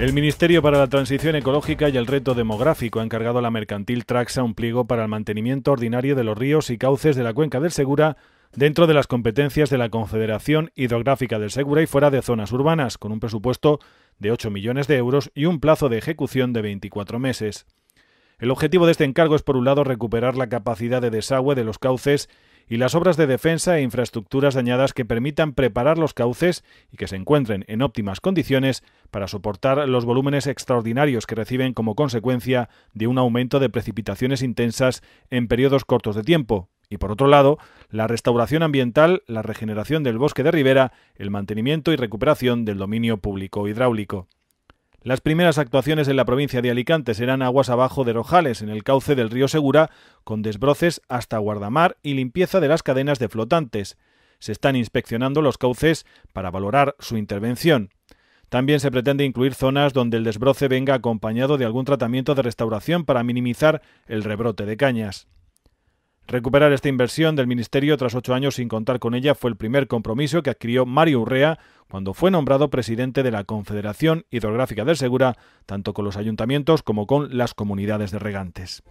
El Ministerio para la Transición Ecológica y el Reto Demográfico ha encargado a la mercantil Traxa un pliego para el mantenimiento ordinario de los ríos y cauces de la cuenca del Segura dentro de las competencias de la Confederación Hidrográfica del Segura y fuera de zonas urbanas, con un presupuesto de 8 millones de euros y un plazo de ejecución de 24 meses. El objetivo de este encargo es, por un lado, recuperar la capacidad de desagüe de los cauces y las obras de defensa e infraestructuras dañadas que permitan preparar los cauces y que se encuentren en óptimas condiciones para soportar los volúmenes extraordinarios que reciben como consecuencia de un aumento de precipitaciones intensas en periodos cortos de tiempo, y por otro lado, la restauración ambiental, la regeneración del bosque de ribera, el mantenimiento y recuperación del dominio público hidráulico. Las primeras actuaciones en la provincia de Alicante serán aguas abajo de Rojales, en el cauce del río Segura, con desbroces hasta Guardamar y limpieza de las cadenas de flotantes. Se están inspeccionando los cauces para valorar su intervención. También se pretende incluir zonas donde el desbroce venga acompañado de algún tratamiento de restauración para minimizar el rebrote de cañas. Recuperar esta inversión del Ministerio tras ocho años sin contar con ella fue el primer compromiso que adquirió Mario Urrea cuando fue nombrado presidente de la Confederación Hidrográfica del Segura, tanto con los ayuntamientos como con las comunidades de regantes.